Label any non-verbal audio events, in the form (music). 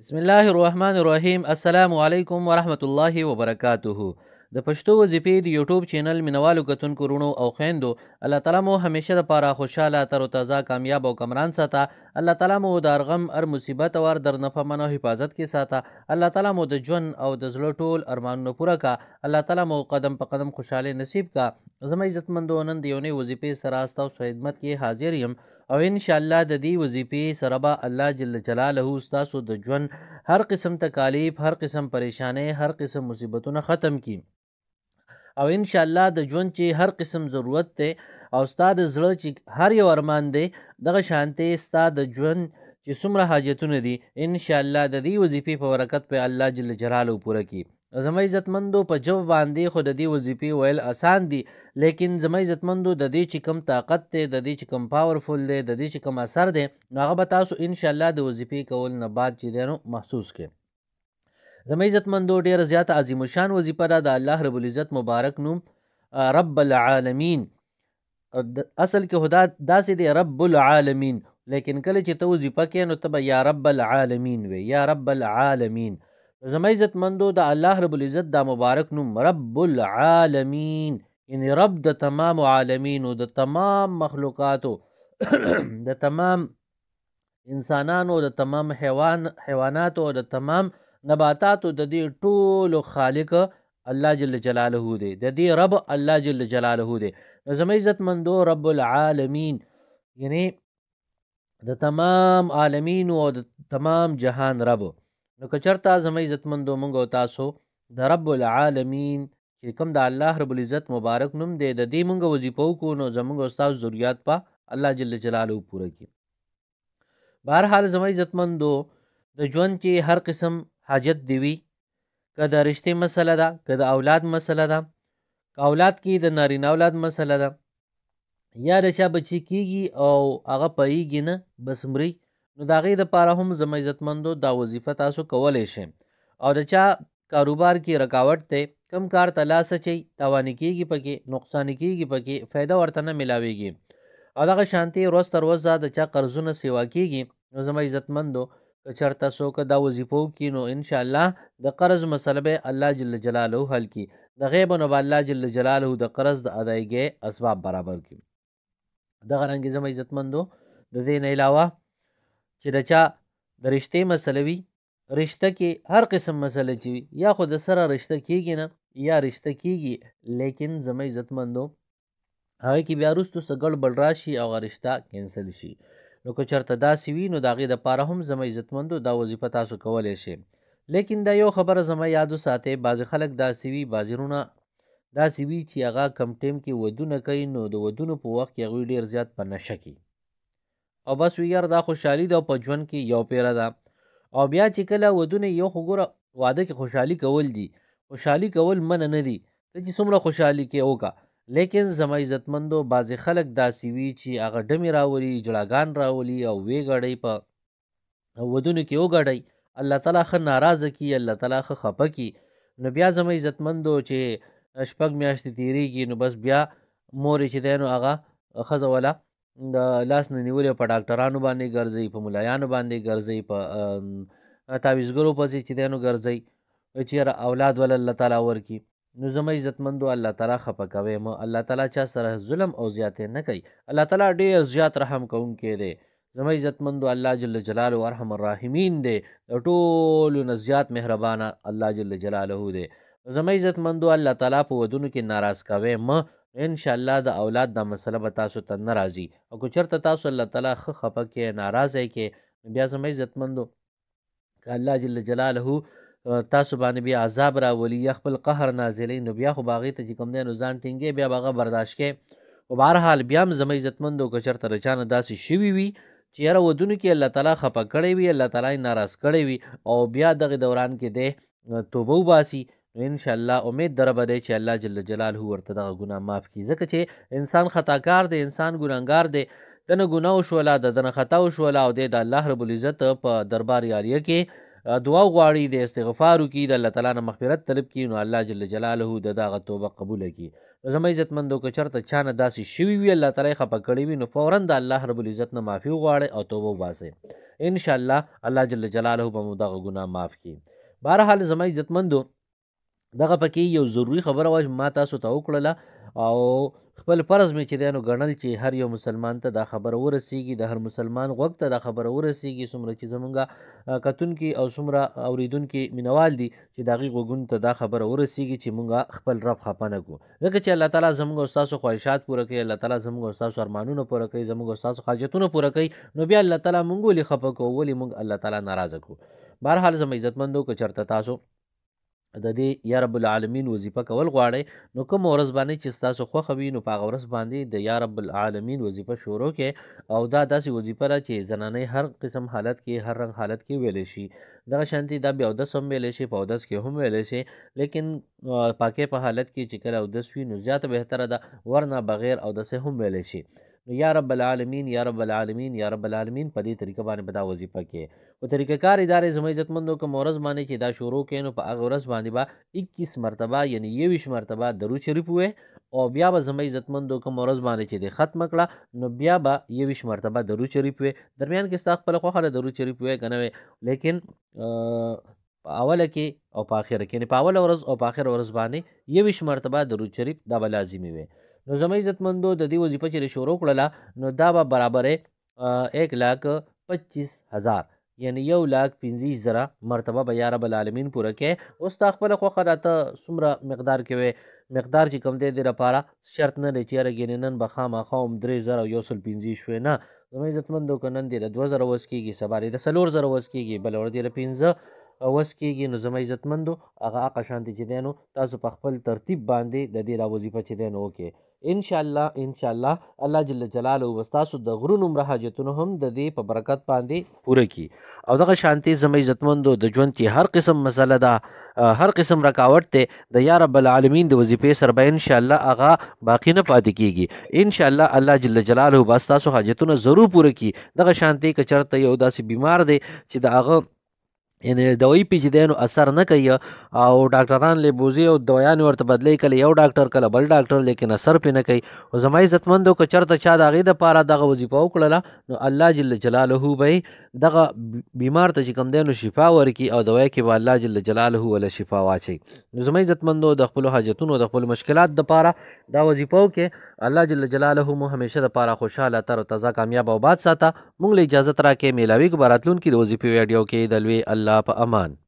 بسم الله الرحمن الرحیم السلام علیکم ورحمت الله وبرکاته د پښتو وظیفې د یوټیوب چینل مینوالو کتونکو رونو او خویندو الله تعالی مو همیشه لپاره خوشاله تر تازه کامیاب او کمران ساته الله تعالی مو د ارغم ار مصیبت او در نفه منو حفاظت کې ساته الله تعالی مو د ژوند او د زړه ټول ارمانونه پوره کا الله تعالی مو قدم په قدم خوشاله نصیب کا زما عزتمندو نن د یو نوې وظیفې سره تاسو خدمت کې حاضر یم او ان شاء الله د دې وظیفې سره به الله جل جلاله تاسو د ژوند هر قسم تکالیف هر قسم پریشانې هر قسم مصیبتونه ختم کی او ان شاء الله د ژوند چې هر قسم ضرورت ته او استاد زړه چې هر یو ارمان دی دغه شانتي استاد ژوند چې څومره حاجتونه دي ان شاء الله د دې وظیفې په برکت په الله جل جلاله پوره کی زما عزتمندو په جوب باندې خو د دې وظیفې ویل اسان دي لیکن زما عزتمندو د دې چې کم طاقت دی د دې چې کم پاورفل دی د دې چې کم اثر دی نو هغه به تاسو انشاءالله د وظیفې کول نه بعد چې دی نو محسوس کړئ زما عزتمندو ډېره زیاته عظیم شان وظیفه ده د الله رب العزت مبارک نوم رب العالمین اصل کې خدا داسې دی رب العالمین لیکن کله چې ته وظیفه کې نو ته به یا رب العالمین وې یا رب العالمین زما عزت مندو د الله رب العزت دا مبارک نوم رب العالمین یعنی رب د تمام عالمینو د تمام مخلوقاتو (clears throat) د تمام انسانانو د تمام حیوان حیواناتو د تمام نباتاتو د دې ټولو خالق الله جل جلاله دی د دې رب الله جل جلاله دی زما عزت مندو رب العالمین یعنی د تمام عالمین او د تمام جهان رب نو کچرته زموږ عزتمندو موږ او تاسو د رب العالمین چې کوم د الله رب العزت مبارک نوم دی د دې موږ وظیفو کو نو زموږ او تاسو ضرورت په الله جل جلاله پوره کړي بهرحال زموږ عزتمندو د ژوند کې هر قسم حاجت دی وی که د رشتې مسله ده که د اولاد مسله ده که اولاد کې د نارینه اولاد مسله ده یا د چا بچی کیږي او هغه پېږي نه بس مري نو د هغې دپاره هم زما عزتمندو دا وظیفه تاسو کولی شئ او د چا کاروبار کې رکاوټ دی کم کار ته لاس اچوي تاواني کېږي پکې نقصان کېږي پکې فایده ورته نه میلاویږي او دغه شانتي ورځ تر ورځ د چا قرضونه سیوا کېږي نو زما عزتمندو که چرته څوک دا وظیفو کې نو ان شاء الله د قرض مسله به الله جل جلاله حل کی د غیب نو به الله جل جلاله د قرض د ادایګۍ اسباب برابر کی دغه رنګ زما عزتمندو د دې نه علاوه چې د چا د رشتې مسله وي رشته کې هر قسم مسله چې وي یا خو د سره رشته کېږي نه یا رشته کېږي لیکن زما عزتمندو هغې کې بیا وروستو څه ګډوډ راشي او هغه رشته کینسل شي نو که چېرته داسې وي نو د هغې دپاره هم زما عزتمندو دا وظیفه تاسو کولی شئ لیکن دا یو خبره زما یاد وساتئ بعضې خلک داسې وي بعضې رونه داسې وي چې هغه کم ټیم کې ودونه کوي نو د ودونو په وخت کې هغوی ډېر زیات په نشه کې او بس ویار دا خوشحالي ده په ژوند کې یو پیره ده او بیا چې کله ودونه یو خو ګوره واده کې خوشحالي کول دي خوشحالي کول منه نه دي ته چې څومره خوشحالي کې وکړه لیکن زما عزتمندو بعضې خلک داسې وي چې هغه ډمې راولي جړاګان راولي او ویګړی په ودونو کې وګړی الله تعالی ښه ناراضه کي الله تعالی ښه خفه کي نو بیا زما عزتمندو چې شپږ میاشتې تیریږي نو بس بیا مور چې دی نو هغه ښځه وله د لاس نه نیولې په ډاکټرانو باندې ګرځي په ملایانو باندې ګرځي په تعویزګرو پسې چې دی نو ګرځي چې یاره اولاد ول الله تعالی ورکي نو زما عزتمندو الله تعالی خفه کوي مو الله تعالی چا سره ظلم او زیاتې نه کوي الله تعالی ډېر زیات رحم کوونکی دی زما عزتمندو الله جل جلاله ارحم الراحمین دی د ټولو نه زیات مهربانه الله جل جلاله دی زما عزتمندو الله تعالی په ودونو کې ناراض کوي م ان شاء الله د اولاد دا مسله به تاسو ته نه راځي او که چېرته تاسو الله تعالی ښه خفه کې ناراضه کې نو بیا زما عزتمندو که الله جل جلاله تاسو باندې بیا عذاب راولي یا خپل قهر نازلی نو بیا خو به ته چې کوم دی نو ځان ټینګې بیا به هغه برداشت کې خو بهرحال بیا هم زما عزتمندو که چېرته له چا نه داسې شوي وي چې یاره ودونو کې الله تعالی خفه کړی وي الله تعالی یې ناراض کړی وي او بیا دغه دوران کې دی توبه وباسي نو ان شاء الله امید در باندې چې الله جل جلاله ورته دغه ګناه معاف کړي ځکه چې انسان خطاکار دی انسان ګناګار دی دنه ګناه وشولا د دنه خطا وشولا او د الله رب العزت په دربار یاریه کې دعا غواړي د استغفار کی د الله تعالی نه مغفرت طلب کی نو الله جل جلاله د داغه توبه قبول کی زما عزت مندو که چرته چانه داسې شوی وي الله تعالی خپه کړی وي نو فورا د الله رب العزت نه معافي وغواړي او توبه وباسي ان شاء الله الله جل جلاله به مو دغه ګناه معاف کړي بهرحال زما عزت مندو دغه پکې یو ضروری خبره وه ما تاسو ته وکړله او خپل فرض مې چې دی نو ګڼل چې هر یو مسلمان ته دا خبره ورسیږي د هر مسلمان غوږ ته دا خبره ورسیږي څومره چې زمونږ کتونکي او څومره اوریدونکي مینوال دي چې د هغې غوږونو ته دا خبره ورسیږي چې مونږ خپل رب خفه نه کړو ځکه چې الله تعالی زمونږ ستاسو خواهشات پوره کوي الله تعالی زمونږ ستاسو ارمانونه پوره کوي زمونږ ستاسو حاجتونه پوره کوي نو بیا الله تعالی مونږ ولې خفه کوو ولې مونږ الله تعالی ناراضه کوو بهرحال زما عزتمندو که چېرته تاسو د دې یا رب العالمین وظیفه کول غواړئ نو کوم ورځ باندې چې ستاسو خوښه وي نو په هغه ورځ باندې د یا رب العالمین وظیفه شروع کړئ او دا داسې وظیفه ده چې زنانې هر قسم حالت کې هر رنگ حالت کې ویلی شي دغه شانتي دا بیا اودس هم ویلی شي په اودس کې هم ویلی شي لیکن پاکې په پا حالت کې چې کله اودس وي نو زیاته بهتره ده ورنه بغیر اودس هم ویلی شي نو یا رب العالمین یا رب العالمین یا رب العالمین په دې طریقه باندې بدا وظیفه کې او طریقکار ادارې زموږ عزتمندو کوم ورځ باندې چې دا شروع کین نو په هغه ورځ باندې با 21 مرتبه یعنی 21 مرتبه درود شریف وې او بیا به زموږ عزتمندو کوم ورځ باندې چې د ختم کړه نو بیا به 21 مرتبه درود شریف وې درمیان کې ستا خپل خوخه درود شریف وې کنه لیکن په اوله کې او په اخره کې نه په اوله ورځ او په اخره ورځ باندې 21 مرتبه درود شریف دا لازمي وي نو زما عزتمندو د دې وظیفه چې شروع کړله نو دا به برابرې ایک لاکھ پچیس هزار یعنی یو لاکھ پنځه زره مرتبه به یا رب العالمین پوره کې اوس تا خپل خوخه راته څومره مقدار کې وي مقدار چې کم دی د لپاره شرط نه لري چې رګینې نن به خامخا هم درې زره یو سل پنځه شوي نه زما عزتمندو که نن دې د دوه زره وس کېږي سبا دې د څلور زره وس کېږي بل ور دې د پنځه وس کیږي نو زما عزتمندو هغه هغه شان دي چې دی نو تاسو په خپل ترتیب باندې د دې را وظیفه چې دی نو وکړئ ان شاء الله ان شاء الله الله جل جلاله تاسو د غرونو مر حاجتونو هم د دې په برکت باندې پوره کی او دغه شانتي زما عزتمندو د ژوند کې هر قسم مسله ده هر قسم رکاوټ ته د یا رب العالمین د وظیفې سره به ان شاء الله هغه باقی نه پاتې کیږي ان شاء الله الله جل جلاله تاسو حاجتونه ضرور پوره کی دغه شانتي کچرته یو داسې بیمار دی چې د هغه یعنی دوی پیچیدنو اثر نه کوي او ډاکټران له بوزي او دویان ورته بدلی کله یو ډاکټر کله بل ډاکټر لیکن اثر پې نه کوي او زما عزتمندو که چرته چا د هغې دپاره دغه وظیفه وکړله نو الله جل جلاله به دغه بیمار ته چې کوم دی نو شفا ورکړي او دوا کې به الله جل جلاله وله شفا واچوي نو زما عزتمندو د خپلو حاجتونو د خپلو مشکلات دپاره دا وظیفه وکړي الله جل جلاله مو همیشه دپاره خوشحاله تر تازه کامیاب او باد ساته موږ له اجازت راکړې میلاویږو به راتلونکي د وظیفې ویډیو کې د لوی الله الله په امان